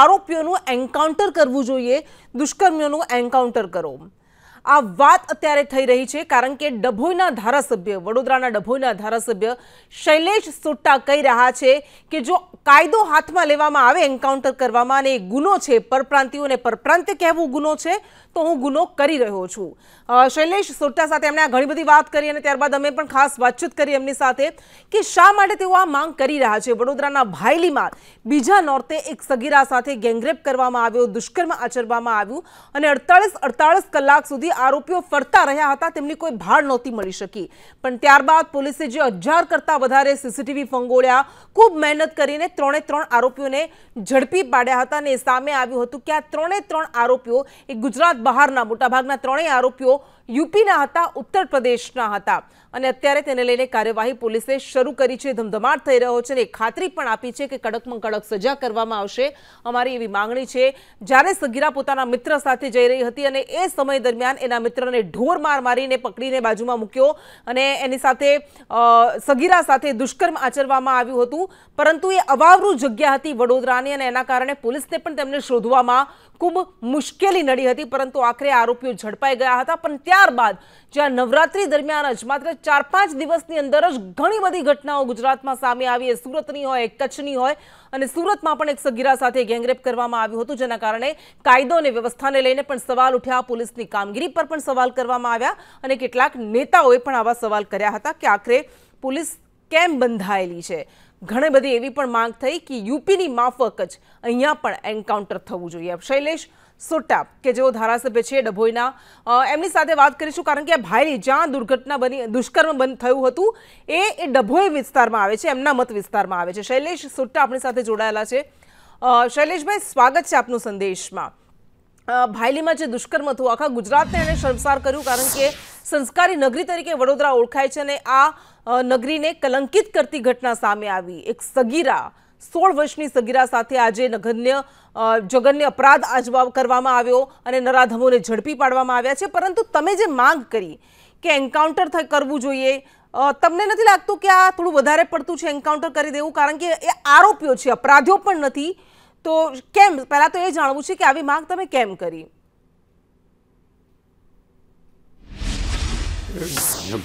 આરોપીઓનું encounter કરવું જોઈએ દુષ્કર્મીઓનું encounter કરો આ વાત અત્યારે થઈ રહી છે કારણ કે ડભોઈના ધારાસભ્ય વડોદરાના ડભોઈના ધારાસભ્ય શૈલેષ સુટ્ટા કહી રહ્યા છે કે જો કાયદો હાથમાં લેવામાં આવે એન્કાઉન્ટર કરવામાં અને એ ગુનો છે પરપ્રાંતિઓને પરપ્રાંતિ કહેવું ગુનો છે તો હું ગુનો કરી રહ્યો છું શૈલેષ સુટ્ટા સાથે એમણે આ ઘણી બધી વાત કરી અને ત્યારબાદ અમે પણ ખાસ વાતચીત કરી એમની સાથે કે શા માટે તેઓ આ માંગ કરી રહ્યા છે વડોદરાના ભાયલીમાં બીજા નોર્તે એક સગીરા સાથે ગેંગરેપ કરવામાં આવ્યો દુષ્કર્મ આચરવામાં આવ્યું અને અડતાળીસ અડતાળીસ કલાક સુધી આરોપીઓ ફરતા રહ્યા હતા તેમની કોઈ ભાળ નહોતી મળી શકી પણ ત્યારબાદ પોલીસે જે હજાર કરતાં વધારે સીસીટીવી ફંગોળ્યા ખૂબ મહેનત કરીને ત્રણે ત્રણ આરોપીઓને ઝડપી પાડ્યા હતા અને સામે આવ્યું હતું કે આ ત્રણે ત્રણ આરોપીઓ એ ગુજરાત બહારના મોટાભાગના ત્રણેય આરોપીઓ યુપીના હતા ઉત્તર પ્રદેશના હતા અને અત્યારે તેને લઈને કાર્યવાહી પોલીસે શરૂ કરી છે ધમધમાટ થઈ રહ્યો છે અને ખાતરી પણ આપી છે કે કડકમાં કડક સજા કરવામાં આવશે અમારી એવી માંગણી છે જ્યારે સગીરા પોતાના મિત્ર સાથે જઈ રહી હતી અને એ સમય દરમિયાન એના મિત્રને ઢોર માર મારીને પકડીને બાજુમાં મૂક્યો અને એની સાથે સગીરા સાથે દુષ્કર્મ આચરવામાં આવ્યું હતું પરંતુ એ અવાવરૂ જગ્યા હતી વડોદરાની અને એના કારણે પોલીસને પણ તેમને શોધવામાં ખૂબ મુશ્કેલી નડી હતી પરંતુ આખરે આરોપીઓ ઝડપાઈ ગયા હતા પણ ત્યારબાદ જ્યાં નવરાત્રી દરમિયાન જ માત્ર ચાર પાંચ દિવસની અંદર જ ઘણી બધી ઘટનાઓ ગુજરાતમાં સામે આવી એ સુરતની હોય કચ્છની હોય અને સુરતમાં પણ એક સગીરા સાથે ગેંગરેપ કરવામાં આવ્યું હતું જેના કારણે કાયદો અને વ્યવસ્થાને લઈને પણ સવાલ ઉઠ્યા પોલીસની કામગીરી પર પણ સવાલ કરવામાં આવ્યા અને કેટલાક નેતાઓએ પણ આવા સવાલ કર્યા હતા કે આખરે પોલીસ કેમ બંધાયેલી છે ઘણી બધી એવી પણ માંગ થઈ કે યુપીની માફક જ અહીંયા પણ એન્કાઉન્ટર થવું જોઈએ શૈલેષ સોટા કે જેઓ ધારાસભ્ય છે ડભોઈના એમની સાથે વાત કરીશું કારણ કે આ ભાઈની જ્યાં દુર્ઘટના બની દુષ્કર્મ બંધ થયું હતું એ એ ડભોઈ વિસ્તારમાં આવે છે એમના મત વિસ્તારમાં આવે છે શૈલેષ સુટ્ટા આપણી સાથે જોડાયેલા છે શૈલેષભાઈ સ્વાગત છે આપનું સંદેશમાં ભાયલીમાં જે દુષ્કર્મ થયું આખા ગુજરાતને એણે શરમસાર કર્યું કારણ કે સંસ્કારી નગરી તરીકે વડોદરા ઓળખાય છે અને આ નગરીને કલંકિત કરતી ઘટના સામે આવી એક સગીરા સોળ વર્ષની સગીરા સાથે આજે નગન્ય જગન્ય અપરાધ આજવા કરવામાં આવ્યો અને નરાધમોને ઝડપી પાડવામાં આવ્યા છે પરંતુ તમે જે માંગ કરી કે એન્કાઉન્ટર કરવું જોઈએ તમને નથી લાગતું કે આ થોડું વધારે પડતું છે એન્કાઉન્ટર કરી દેવું કારણ કે એ આરોપીઓ છે અપરાધીઓ પણ નથી તો કેમ પહેલાં તો એ જાણવું છે કે આવી માંગ તમે કેમ કરી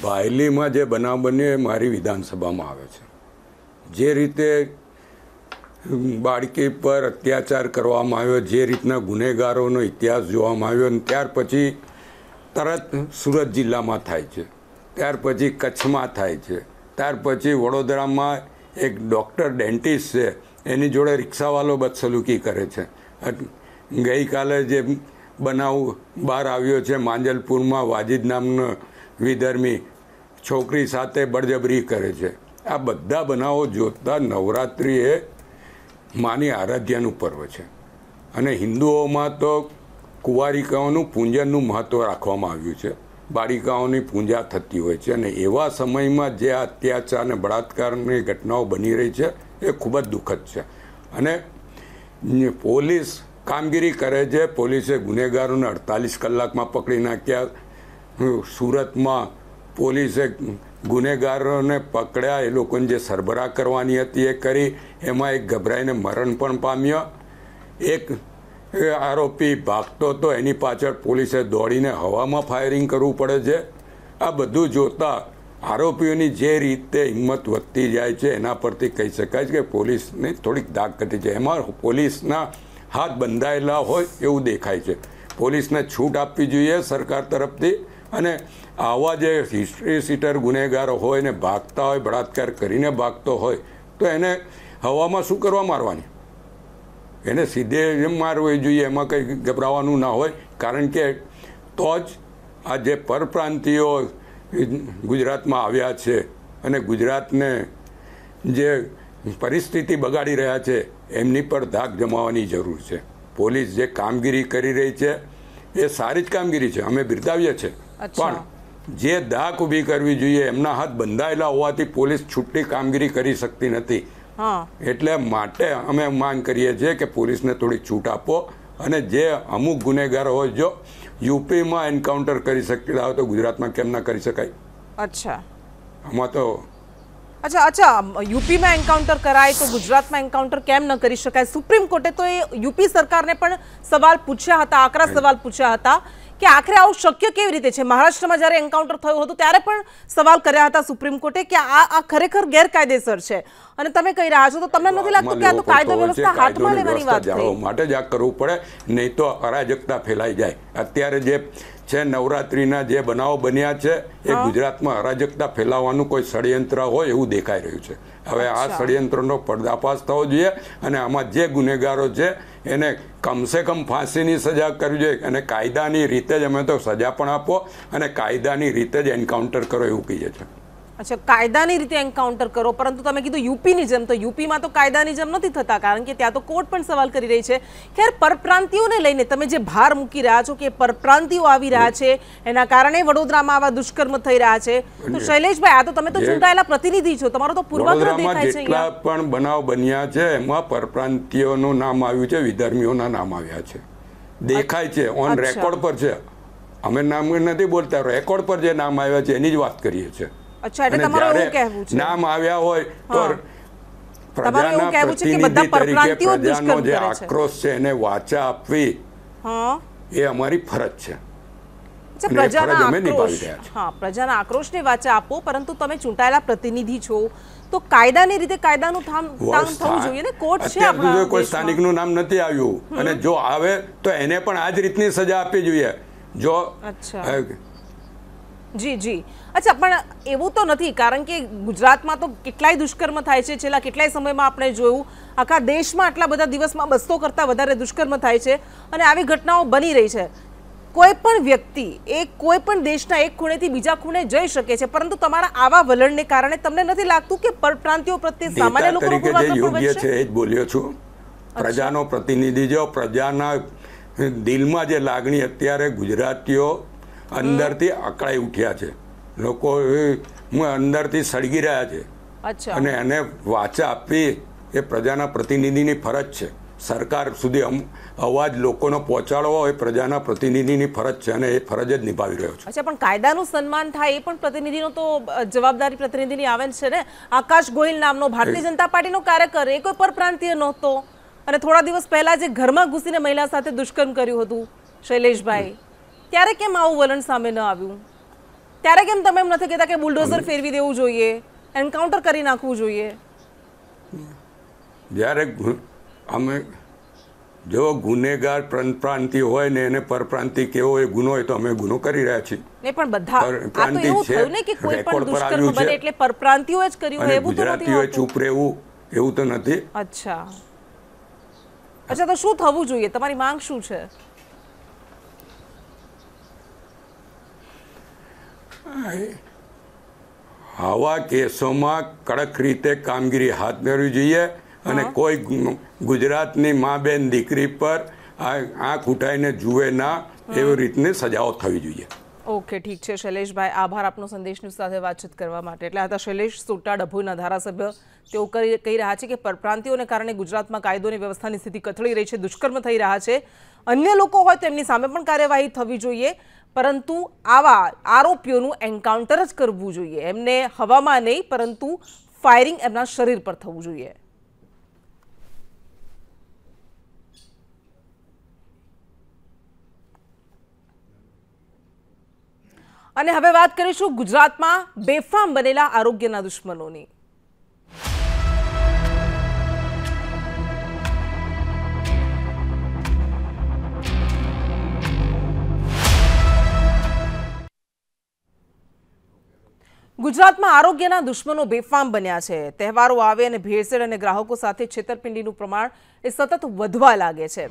બાયલીમાં જે બનાવ બન્યો એ મારી વિધાનસભામાં આવે છે જે રીતે બાળકી પર અત્યાચાર કરવામાં આવ્યો જે રીતના ગુનેગારોનો ઇતિહાસ જોવામાં આવ્યો અને ત્યાર પછી તરત સુરત જિલ્લામાં થાય છે ત્યાર પછી કચ્છમાં થાય છે ત્યાર પછી વડોદરામાં એક ડૉક્ટર ડેન્ટિસ્ટ છે એની જોડે રિક્ષાવાલો બદસલુકી કરે છે ગઈકાલે જે બનાવ બહાર આવ્યો છે માંજલપુરમાં વાજિદ નામનો વિધર્મી છોકરી સાથે બળજબરી કરે છે આ બધા બનાવો જોતા નવરાત્રિ એ માની આરાધ્યનું પર્વ છે અને હિન્દુઓમાં તો કુંવારિકાઓનું પૂજનનું મહત્ત્વ રાખવામાં આવ્યું છે બાળિકાઓની પૂજા થતી હોય છે અને એવા સમયમાં જે અત્યાચાર અને બળાત્કારની ઘટનાઓ બની રહી છે એ ખૂબ જ દુઃખદ છે અને પોલીસ કામગીરી કરે છે પોલીસે ગુનેગારોને અડતાલીસ કલાકમાં પકડી નાખ્યા સુરતમાં પોલીસે ગુનેગારોને પકડ્યા એ લોકોને જે સરબરાહ કરવાની હતી એ કરી એમાં એક ગભરાઈને મરણ પણ પામ્યો એક આરોપી ભાગતો હતો એની પાછળ પોલીસે દોડીને હવામાં ફાયરિંગ કરવું પડે છે આ બધું જોતા આરોપીઓની જે રીતે હિંમત વધતી જાય છે એના પરથી કહી શકાય છે કે પોલીસને થોડીક દાગ ઘટી છે એમાં પોલીસના હાથ બંધાયેલા હોય એવું દેખાય છે પોલીસને છૂટ આપવી જોઈએ સરકાર તરફથી અને આવા જે હિસ્ટ્રી સીટર ગુનેગારો હોય ને ભાગતા હોય બળાત્કાર કરીને ભાગતો હોય તો એને હવામાં શું કરવા મારવાની એને સીધે એમ મારવી જોઈએ એમાં કંઈ ગભરાવાનું ના હોય કારણ કે તો જ આ જે પરપ્રાંતિઓ ગુજરાતમાં આવ્યા છે અને ગુજરાતને જે પરિસ્થિતિ બગાડી રહ્યા છે એમની પર ધાક જમાવાની જરૂર છે પોલીસ જે કામગીરી કરી રહી છે એ સારી જ કામગીરી છે અમે બિરદાવીએ છીએ પણ જે દાક ઊભી કરવી જોઈએ એમના હાથ બંધાયેલા હોવાથી પોલીસ છૂટની કામગીરી કરી શકતી નથી એટલે માટે અમે માંગ કરીએ છીએ કે પોલીસને થોડી છૂટ આપો અને જે અમુક ગુનેગાર હોય જો યુપીમાં એન્કાઉન્ટર કરી શકતા હોય તો ગુજરાતમાં કેમ ના કરી શકાય અચ્છા આમાં તો અચ્છા અચ્છા યુપીમાં એન્કાઉન્ટર કરાય તો ગુજરાતમાં એન્કાઉન્ટર કેમ ન કરી શકાય સુપ્રીમ કોર્ટે તો એ યુપી સરકારને પણ સવાલ પૂછ્યા હતા આકરા સવાલ પૂછ્યા હતા કે આખરે આવું શક્ય કેવી રીતે છે મહારાષ્ટ્રમાં જ્યારે એન્કાઉન્ટર થયું હતું ત્યારે પણ સવાલ કર્યા હતા સુપ્રીમ કોર્ટે કે આ આ ખરેખર ગેરકાયદેસર છે અને તમે કહી રહ્યા છો તો તમને નથી લાગતું કે આ તો કાયદો વ્યવસ્થા હાથમાં લેવાની વાત છે માટે જ આ કરવું પડે નહીં તો અરાજકતા ફેલાઈ જાય અત્યારે જે છે નવરાત્રિના જે બનાવો બન્યા છે એ ગુજરાતમાં અરાજકતા ફેલાવવાનું કોઈ ષડયંત્ર હોય એવું દેખાઈ રહ્યું છે હવે આ ષડયંત્રનો પર્દાફાશ થવો જોઈએ અને આમાં જે ગુનેગારો છે એને કમસે કમ ફાંસીની સજા કરવી જોઈએ અને કાયદાની રીતે જ અમે તો સજા પણ આપો અને કાયદાની રીતે જ એન્કાઉન્ટર કરો એવું કહીએ છીએ અચ્છા કાયદાની રીતે એન્કાઉન્ટર કરો પરંતુ તમે કીધું યુપીની જેમ તો યુપીમાં તો કાયદાની જેમ નથી થતા કારણ કે ત્યાં તો કોર્ટ પણ સવાલ કરી રહી છે ખેર પરપ્રાંતિઓને લઈને તમે જે ભાર મૂકી રહ્યા છો કે પરપ્રાંતિઓ આવી રહ્યા છે એના કારણે વડોદરામાં આવા દુષ્કર્મ થઈ રહ્યા છે તો શૈલેષભાઈ આ તો તમે તો ચૂંટાયેલા પ્રતિનિધિ છો તમારો તો પૂર્વાગ્રહ દેખાય છે પણ બનાવ બન્યા છે એમાં પરપ્રાંતિઓનું નામ આવ્યું છે વિધર્મીઓના નામ આવ્યા છે દેખાય છે ઓન રેકોર્ડ પર છે અમે નામ નથી બોલતા રેકોર્ડ પર જે નામ આવ્યા છે એની જ વાત કરીએ છીએ અચ્છા એટલે તમારું એવું કહેવું છે નામ આવ્યા હોય તો પ્રજાના પ્રતિનિધિ તરીકે પ્રજાનો જે આક્રોશ છે એને વાચા આપવી એ અમારી ફરજ છે પ્રજાના આક્રોશ હા આપો પરંતુ તમે ચૂંટાયેલા પ્રતિનિધિ છો તો કાયદાની રીતે કાયદાનું થામ થવું જોઈએ ને કોર્ટ છે આપણો કોઈ સ્થાનિકનું નામ નથી આવ્યું અને જો આવે તો એને પણ આ જ રીતની સજા આપવી જોઈએ જો અચ્છા જી જી અચ્છા પણ એવું તો નથી કારણ કે ગુજરાતમાં તો કેટલાય દુષ્કર્મ થાય છે છેલ્લા કેટલાય સમયમાં આપણે જોયું આખા દેશમાં આટલા બધા દિવસમાં બસો કરતાં વધારે દુષ્કર્મ થાય છે અને આવી ઘટનાઓ બની રહી છે કોઈ પણ વ્યક્તિ એ કોઈ પણ દેશના એક ખૂણેથી બીજા ખૂણે જઈ શકે છે પરંતુ તમારા આવા વલણને કારણે તમને નથી લાગતું કે પરપ્રાંતિઓ પ્રત્યે સામાન્ય લોકો યોગ્ય છે એ જ બોલ્યો છું પ્રજાનો પ્રતિનિધિ જો પ્રજાના દિલમાં જે લાગણી અત્યારે ગુજરાતીઓ અંદરથી અકળાઈ ઉઠ્યા છે લોકો હું અંદરથી સળગી રહ્યા છે અને એને વાચા આપવી એ પ્રજાના પ્રતિનિધિની ફરજ છે સરકાર સુધી અવાજ લોકોનો પહોંચાડવો એ પ્રજાના પ્રતિનિધિની ફરજ છે અને એ ફરજ જ નિભાવી રહ્યો છે અચ્છા પણ કાયદાનું સન્માન થાય એ પણ પ્રતિનિધિનો તો જવાબદારી પ્રતિનિધિની આવે છે ને આકાશ ગોહિલ નામનો ભારતીય જનતા પાર્ટીનો કાર્યકર એ કોઈ પરપ્રાંતીય નહોતો અને થોડા દિવસ પહેલા જે ઘરમાં ઘૂસીને મહિલા સાથે દુષ્કર્મ કર્યું હતું શૈલેષભાઈ ત્યારે કેમ આવું વલણ સામે ન આવ્યું ત્યારે કેમ તમે એમ નથી કહેતા કે બુલડોઝર ફેરવી દેવું જોઈએ એન્કાઉન્ટર કરી નાખવું જોઈએ જ્યારે અમે જો ગુનેગાર પ્રાંતિ હોય ને એને પરપ્રાંતિ કેવો એ ગુનો હોય તો અમે ગુનો કરી રહ્યા છીએ પણ બધા આ તો એવું થયું ને કે એટલે પરપ્રાંતિઓ જ કર્યું હોય એવું નથી હોય ચૂપ રહેવું એવું તો નથી અચ્છા અચ્છા તો શું થવું જોઈએ તમારી માંગ શું છે આવા કેસોમાં કડક રીતે કામગીરી હાથ ધરવી જોઈએ અને કોઈ ગુજરાતની મા બેન દીકરી પર આંખ ઉઠાઈને જુએ ના એવી રીતની સજાઓ થવી જોઈએ ઓકે ઠીક છે શૈલેષભાઈ આભાર આપનો સંદેશની સાથે વાતચીત કરવા માટે એટલે હતા શૈલેષ સોટા ડભોઈના ધારાસભ્ય તેઓ કહી રહ્યા છે કે પરપ્રાંતિઓને કારણે ગુજરાતમાં કાયદોની વ્યવસ્થાની સ્થિતિ કથળી રહી છે દુષ્કર્મ થઈ રહ્યા છે અન્ય લોકો હોય તેમની સામે પણ કાર્યવાહી થવી જોઈએ પરંતુ આવા આરોપીઓનું એન્કાઉન્ટર જ કરવું જોઈએ એમને હવામાં નહીં પરંતુ ફાયરિંગ એમના શરીર પર થવું જોઈએ અને હવે વાત કરીશું ગુજરાતમાં બેફામ બનેલા આરોગ્યના દુશ્મનોની ગુજરાતમાં આરોગ્યના દુશ્મનો બેફામ બન્યા છે તહેવારો આવે અને ભેળસેળ અને ગ્રાહકો સાથે છેતરપિંડીનું પ્રમાણ એ સતત વધવા લાગે છે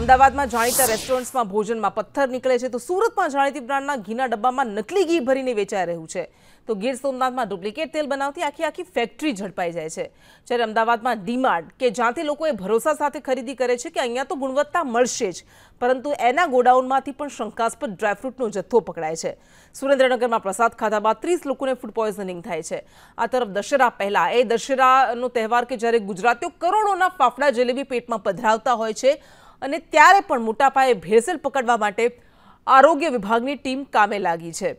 અમદાવાદમાં જાણીતા રેસ્ટોરન્ટ્સમાં ભોજનમાં પથ્થર નીકળે છે તો સુરતમાં જાણીતી બ્રાન્ડના ઘીના ડબ્બામાં નકલી ઘી ભરીને વેચાઈ રહ્યું છે તો ગીર સોમનાથમાં ડુપ્લિકેટ તેલ બનાવતી આખી આખી ફેક્ટરી ઝડપાઈ જાય છે જ્યારે અમદાવાદમાં ડીમાર્ટ કે જ્યાંથી લોકોએ ભરોસા સાથે ખરીદી કરે છે કે અહીંયા તો ગુણવત્તા મળશે જ પરંતુ એના ગોડાઉનમાંથી પણ શંકાસ્પદ ડ્રાયફ્રૂટનો જથ્થો પકડાય છે સુરેન્દ્રનગરમાં પ્રસાદ ખાધા બાદ ત્રીસ લોકોને ફૂડ પોઈઝનિંગ થાય છે આ તરફ દશેરા પહેલાં એ દશેરાનો તહેવાર કે જ્યારે ગુજરાતીઓ કરોડોના ફાફડા જલેબી પેટમાં પધરાવતા હોય છે અને ત્યારે પણ મોટા પાયે ભેળસેળ પકડવા માટે આરોગ્ય વિભાગની ટીમ કામે લાગી છે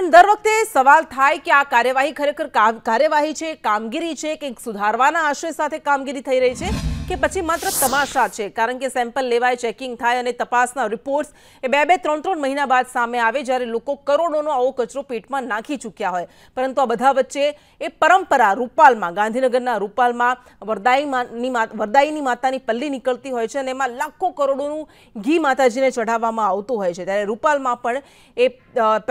પણ દર વખતે સવાલ થાય કે આ કાર્યવાહી ખરેખર કાર્યવાહી છે કામગીરી છે કે સુધારવાના આશય સાથે કામગીરી થઈ રહી છે કે પછી માત્ર તમાશા છે કારણ કે સેમ્પલ લેવાય ચેકિંગ થાય અને તપાસના રિપોર્ટ્સ એ બે બે ત્રણ ત્રણ મહિના બાદ સામે આવે જ્યારે લોકો કરોડોનો આવો કચરો પેટમાં નાખી ચૂક્યા હોય પરંતુ આ બધા વચ્ચે એ પરંપરા રૂપાલમાં ગાંધીનગરના રૂપાલમાં વરદાઈની વરદાઈની માતાની પલ્લી નીકળતી હોય છે અને એમાં લાખો કરોડોનું ઘી માતાજીને ચઢાવવામાં આવતું હોય છે ત્યારે રૂપાલમાં પણ એ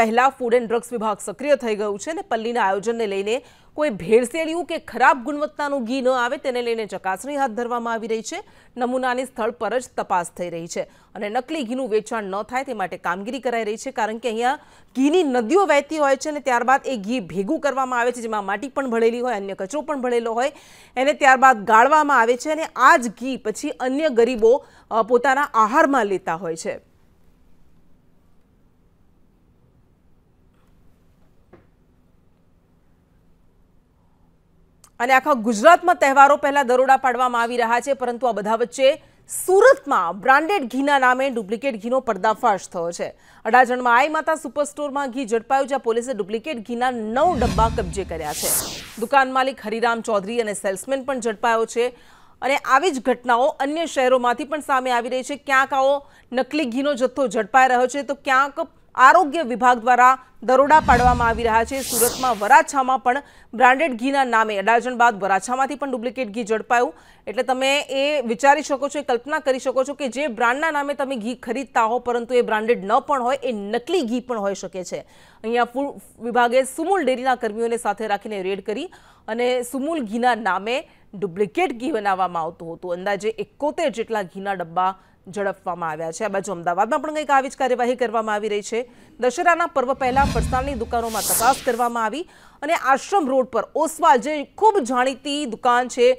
પહેલાં ફૂડ એન્ડ ડ્રગ્સ વિભાગ સક્રિય થઈ ગયું છે અને પલ્લીના આયોજનને લઈને કોઈ ભેળસેળ્યું કે ખરાબ ગુણવત્તાનું ઘી ન આવે તેને લઈને ચકાસણી હાથ ધરવામાં આવી રહી છે નમૂનાની સ્થળ પર જ તપાસ થઈ રહી છે અને નકલી ઘીનું વેચાણ ન થાય તે માટે કામગીરી કરાઈ રહી છે કારણ કે અહીંયા ઘીની નદીઓ વહેતી હોય છે અને ત્યારબાદ એ ઘી ભેગું કરવામાં આવે છે જેમાં માટી પણ ભળેલી હોય અન્ય કચરો પણ ભળેલો હોય એને ત્યારબાદ ગાળવામાં આવે છે અને આ જ ઘી પછી અન્ય ગરીબો પોતાના આહારમાં લેતા હોય છે અને આખા ગુજરાતમાં તહેવારો પહેલા દરોડા પાડવામાં આવી રહ્યા છે પરંતુ આ બધા વચ્ચે સુરતમાં બ્રાન્ડેડ ઘીના નામે ડુપ્લિકેટ ઘીનો પર્દાફાશ થયો છે અડાજણમાં આઈ માતા સુપર સ્ટોરમાં ઘી ઝડપાયું જ્યાં પોલીસે ડુપ્લિકેટ ઘીના નવ ડબ્બા કબજે કર્યા છે દુકાન માલિક હરિરામ ચૌધરી અને સેલ્સમેન પણ ઝડપાયો છે અને આવી જ ઘટનાઓ અન્ય શહેરોમાંથી પણ સામે આવી રહી છે ક્યાંક આવો નકલી ઘીનો જથ્થો ઝડપાઈ રહ્યો છે તો ક્યાંક આરોગ્ય વિભાગ દ્વારા દરોડા પાડવામાં આવી રહ્યા છે સુરતમાં વરાછામાં પણ બ્રાન્ડેડ ઘીના નામે અડાજણ બાદ વરાછામાંથી પણ ડુપ્લિકેટ ઘી ઝડપાયું એટલે તમે એ વિચારી શકો છો કલ્પના કરી શકો છો કે જે બ્રાન્ડના નામે તમે ઘી ખરીદતા હો પરંતુ એ બ્રાન્ડેડ ન પણ હોય એ નકલી ઘી પણ હોઈ શકે છે અહીંયા ફૂડ વિભાગે સુમૂલ ડેરીના કર્મીઓને સાથે રાખીને રેડ કરી અને સુમૂલ ઘીના નામે ડુપ્લિકેટ ઘી બનાવવામાં આવતું હતું અંદાજે એકોતેર જેટલા ઘીના ડબ્બા ઝડપવામાં આવ્યા છે આ બાજુ અમદાવાદમાં પણ કંઈક આવી જ કાર્યવાહી કરવામાં આવી રહી છે દશેરાના પર્વ પહેલા ફરસાણની દુકાનોમાં તપાસ કરવામાં આવી અને આશ્રમ રોડ પર ઓસવાલ જે ખૂબ જાણીતી દુકાન છે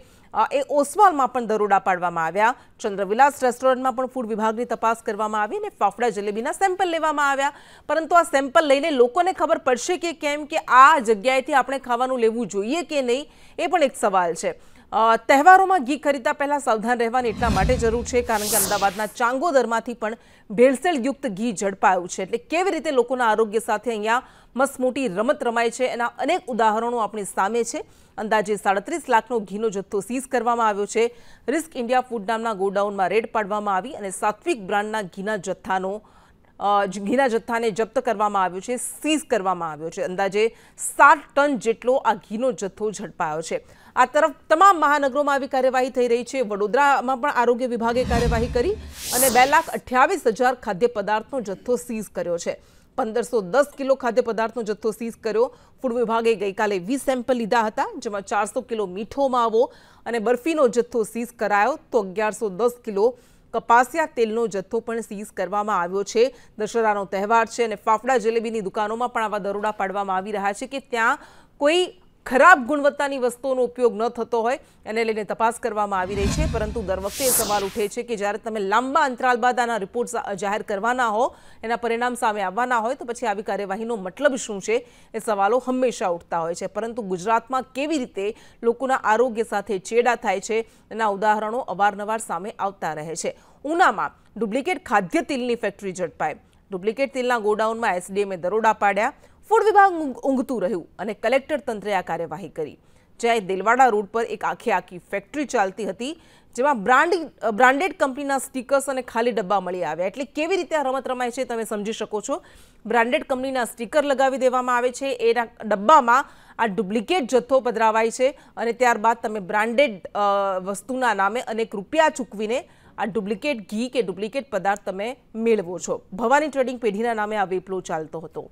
એ ઓસવાલમાં પણ દરોડા પાડવામાં આવ્યા ચંદ્રવિલાસ રેસ્ટોરન્ટમાં પણ ફૂડ વિભાગની તપાસ કરવામાં આવી અને ફાફડા જલેબીના સેમ્પલ લેવામાં આવ્યા પરંતુ આ સેમ્પલ લઈને લોકોને ખબર પડશે કે કેમ કે આ જગ્યાએથી આપણે ખાવાનું લેવું જોઈએ કે નહીં એ પણ એક સવાલ છે તહેવારોમાં ઘી ખરીદતા પહેલાં સાવધાન રહેવાની એટલા માટે જરૂર છે કારણ કે અમદાવાદના ચાંગોદરમાંથી પણ ભેળસેળયુક્ત ઘી ઝડપાયું છે એટલે કેવી રીતે લોકોના આરોગ્ય સાથે અહીંયા મસમોટી રમત રમાય છે એના અનેક ઉદાહરણો આપણી સામે છે અંદાજે સાડત્રીસ લાખનો ઘીનો જથ્થો સીઝ કરવામાં આવ્યો છે રિસ્ક ઇન્ડિયા ફૂડ નામના ગોડાઉનમાં રેડ પાડવામાં આવી અને સાત્વિક બ્રાન્ડના ઘીના જથ્થાનો ઘીના જથ્થાને જપ્ત કરવામાં આવ્યો છે સીઝ કરવામાં આવ્યો છે અંદાજે સાત ટન જેટલો આ ઘીનો જથ્થો ઝડપાયો છે આ તરફ તમામ મહાનગરોમાં આવી કાર્યવાહી થઈ રહી છે વડોદરામાં પણ આરોગ્ય વિભાગે કાર્યવાહી કરી અને બે લાખ અઠ્યાવીસ હજાર ખાદ્ય પદાર્થનો જથ્થો સીઝ કર્યો છે પંદરસો દસ કિલો ખાદ્ય પદાર્થનો જથ્થો સીઝ કર્યો ફૂડ વિભાગે ગઈકાલે વીસ સેમ્પલ લીધા હતા જેમાં ચારસો કિલો મીઠો માવો અને બરફીનો જથ્થો સીઝ કરાયો તો અગિયારસો દસ કિલો કપાસિયા તેલનો જથ્થો પણ સીઝ કરવામાં આવ્યો છે દશેરાનો તહેવાર છે અને ફાફડા જલેબીની દુકાનોમાં પણ આવા દરોડા પાડવામાં આવી રહ્યા છે કે ત્યાં કોઈ ખરાબ ગુણવત્તાની વસ્તુઓનો ઉપયોગ ન થતો હોય એને લઈને તપાસ કરવામાં આવી રહી છે પરંતુ દર વખતે એ સવાલ ઉઠે છે કે જ્યારે તમે લાંબા અંતરાલ બાદ આના રિપોર્ટ જાહેર કરવાના હો એના પરિણામ સામે આવવાના હોય તો પછી આવી કાર્યવાહીનો મતલબ શું છે એ સવાલો હંમેશા ઉઠતા હોય છે પરંતુ ગુજરાતમાં કેવી રીતે લોકોના આરોગ્ય સાથે ચેડા થાય છે એના ઉદાહરણો અવારનવાર સામે આવતા રહે છે ઉનામાં ડુપ્લિકેટ ખાદ્ય તેલની ફેક્ટરી ઝડપાય ડુપ્લિકેટ તેલના ગોડાઉનમાં એસડીએમે દરોડા પાડ્યા ફૂડ વિભાગ ઊંઘતું રહ્યું અને કલેક્ટર તંત્રે આ કાર્યવાહી કરી જ્યાં દિલવાડા રોડ પર એક આખી આખી ફેક્ટરી ચાલતી હતી જેમાં બ્રાન્ડ બ્રાન્ડેડ કંપનીના સ્ટીકર્સ અને ખાલી ડબ્બા મળી આવ્યા એટલે કેવી રીતે આ રમત રમાય છે તમે સમજી શકો છો બ્રાન્ડેડ કંપનીના સ્ટીકર લગાવી દેવામાં આવે છે એના ડબ્બામાં આ ડુપ્લિકેટ જથ્થો પધરાવાય છે અને ત્યારબાદ તમે બ્રાન્ડેડ વસ્તુના નામે અનેક રૂપિયા ચૂકવીને આ ડુપ્લિકેટ ઘી કે ડુપ્લિકેટ પદાર્થ તમે મેળવો છો ભવાની ટ્રેડિંગ પેઢીના નામે આ વેપલો ચાલતો હતો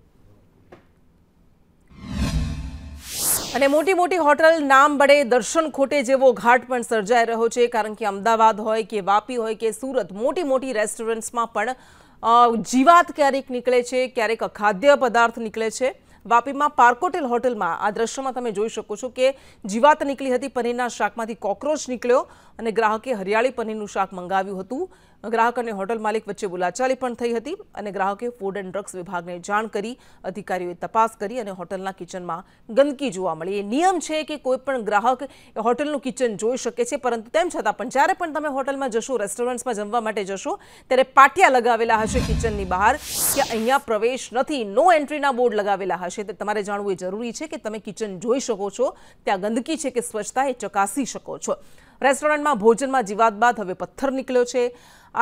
અને મોટી મોટી હોટલ નામ બળે દર્શન ખોટે જેવો ઘાટ પણ સર્જાઈ રહ્યો છે કારણ કે અમદાવાદ હોય કે વાપી હોય કે સુરત મોટી મોટી રેસ્ટોરન્ટ્સમાં પણ જીવાત ક્યારેક નીકળે છે ક્યારેક અખાદ્ય પદાર્થ નીકળે છે વાપીમાં પાર્કોટેલ હોટેલમાં આ દ્રશ્યમાં તમે જોઈ શકો છો કે જીવાત નીકળી હતી પનીરના શાકમાંથી કોક્રોચ નીકળ્યો અને ગ્રાહકે હરિયાળી પનીરનું શાક મંગાવ્યું હતું ગ્રાહક અને હોટલ માલિક વચ્ચે બોલાચાલી પણ થઈ હતી અને ગ્રાહકે ફૂડ એન્ડ ડ્રગ્સ વિભાગને જાણ કરી અધિકારીઓએ તપાસ કરી અને હોટલના કિચનમાં ગંદકી જોવા મળી એ નિયમ છે કે કોઈપણ પણ ગ્રાહક હોટલનું કિચન જોઈ શકે છે પરંતુ તેમ છતાં પણ જ્યારે પણ તમે હોટલમાં જશો રેસ્ટોરન્ટમાં જમવા માટે જશો ત્યારે પાટિયા લગાવેલા હશે કિચનની બહાર કે અહીંયા પ્રવેશ નથી નો એન્ટ્રીના બોર્ડ લગાવેલા હશે તે તમારે જાણવું એ જરૂરી છે કે તમે કિચન જોઈ શકો છો ત્યાં ગંદકી છે કે સ્વચ્છતા એ ચકાસી શકો છો રેસ્ટોરન્ટમાં ભોજનમાં જીવાત બાદ હવે પથ્થર નીકળ્યો છે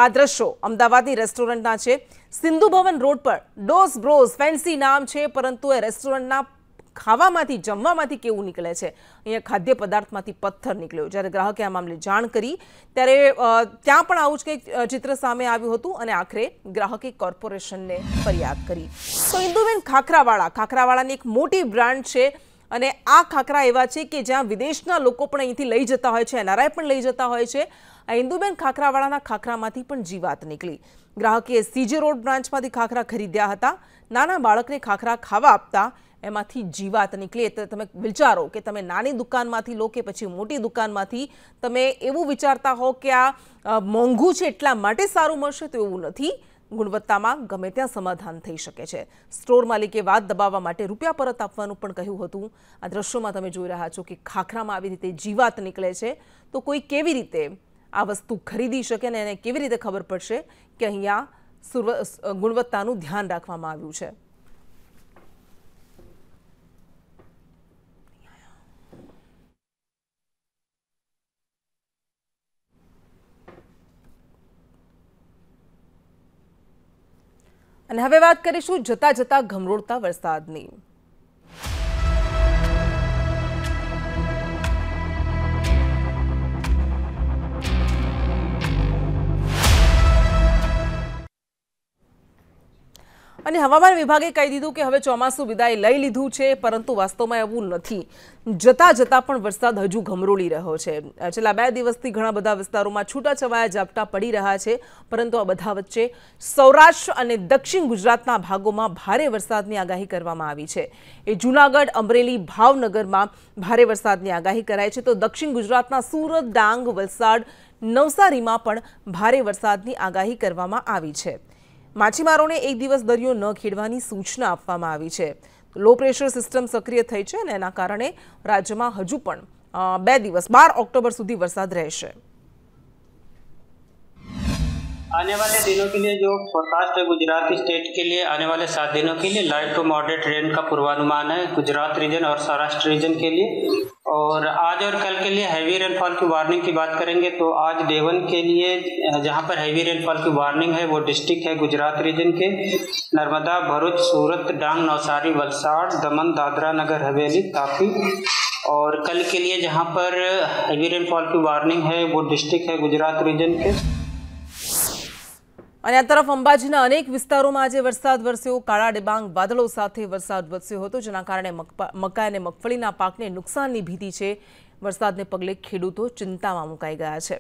આ દ્રશ્યો અમદાવાદની રેસ્ટોરન્ટના છે સિંધુ ભવન રોડ પર ડોઝ બ્રોઝ ફેન્સી નામ છે પરંતુ એ રેસ્ટોરન્ટના ખાવામાંથી જમવામાંથી કેવું નીકળે છે અહીંયા ખાદ્ય પદાર્થમાંથી પથ્થર નીકળ્યો જ્યારે ગ્રાહકે આ મામલે જાણ કરી ત્યારે ત્યાં પણ આવું જ કંઈક ચિત્ર સામે આવ્યું હતું અને આખરે ગ્રાહકે કોર્પોરેશનને ફરિયાદ કરી તો ઇન્દુબેન ખાખરાવાળા ખાખરાવાળાની એક મોટી બ્રાન્ડ છે અને આ ખાખરા એવા છે કે જ્યાં વિદેશના લોકો પણ અહીંથી લઈ જતા હોય છે એનઆરઆઈ પણ લઈ જતા હોય છે આ ઇન્દુબેન ખાખરાવાળાના ખાખરામાંથી પણ જીવાત નીકળી ગ્રાહકે સીજે રોડ બ્રાન્ચમાંથી ખાખરા ખરીદ્યા હતા નાના બાળકને ખાખરા ખાવા આપતા એમાંથી જીવાત નીકળી એટલે તમે વિચારો કે તમે નાની દુકાનમાંથી લો કે પછી મોટી દુકાનમાંથી તમે એવું વિચારતા હો કે આ મોંઘું છે એટલા માટે સારું મળશે તો એવું નથી ગુણવત્તામાં ગમે ત્યાં સમાધાન થઈ શકે છે સ્ટોર માલિકે વાત દબાવવા માટે રૂપિયા પરત આપવાનું પણ કહ્યું હતું આ દ્રશ્યોમાં તમે જોઈ રહ્યા છો કે ખાખરામાં આવી રીતે જીવાત નીકળે છે તો કોઈ કેવી રીતે આ વસ્તુ ખરીદી શકે ને એને કેવી રીતે ખબર પડશે કે અહીંયા ગુણવત્તાનું ધ્યાન રાખવામાં આવ્યું છે અને હવે વાત કરીશું જતા જતા ઘમરોળતા વરસાદની અને હવામાન વિભાગે કહી દીધું કે હવે ચોમાસુ વિદાય લઈ લીધું છે પરંતુ વાસ્તવમાં એવું નથી જતાં જતાં પણ વરસાદ હજુ ઘમરોળી રહ્યો છે છેલ્લા બે દિવસથી ઘણા બધા વિસ્તારોમાં છૂટાછવાયા ઝાપટા પડી રહ્યા છે પરંતુ આ બધા વચ્ચે સૌરાષ્ટ્ર અને દક્ષિણ ગુજરાતના ભાગોમાં ભારે વરસાદની આગાહી કરવામાં આવી છે એ જૂનાગઢ અમરેલી ભાવનગરમાં ભારે વરસાદની આગાહી કરાઈ છે તો દક્ષિણ ગુજરાતના સુરત ડાંગ વલસાડ નવસારીમાં પણ ભારે વરસાદની આગાહી કરવામાં આવી છે માછીમારોને એક દિવસ દરિયો ન ખેડવાની સૂચના આપવામાં આવી છે લો પ્રેશર સિસ્ટમ સક્રિય થઈ છે અને એના કારણે રાજ્યમાં હજુ પણ બે દિવસ બાર ઓક્ટોબર સુધી વરસાદ રહેશે आने वाले दिनों के लिए जो फोरकास्ट है गुजरात स्टेट के लिए आने वाले सात दिनों के लिए लाइट टू मॉडरेट रेन का पूर्वानुमान है गुजरात रीजन और सौराष्ट्र रीजन के लिए और आज और कल के लिए हैवी रेनफॉल की वार्निंग की बात करेंगे तो आज देवन के लिए जहां पर हैवी रेनफॉल की वार्निंग है वो डिस्ट्रिक्ट है गुजरात रीजन के नर्मदा भरूच सूरत डांग नवसारी वलसाड़ दमन दादरा नगर हवेली तापी और कल के लिए जहाँ पर हैवी रेनफॉल की वार्निंग है वो डिस्ट्रिक्ट है गुजरात रीजन के અને આ તરફ અંબાજીના અનેક વિસ્તારોમાં આજે વરસાદ વરસ્યો કાળા ડિબાંગ વાદળો સાથે વરસાદ વરસ્યો હતો જેના કારણે મકા અને મગફળીના પાકને નુકસાનની ભીતિ છે વરસાદને પગલે ખેડૂતો ચિંતામાં મુકાઈ ગયા છે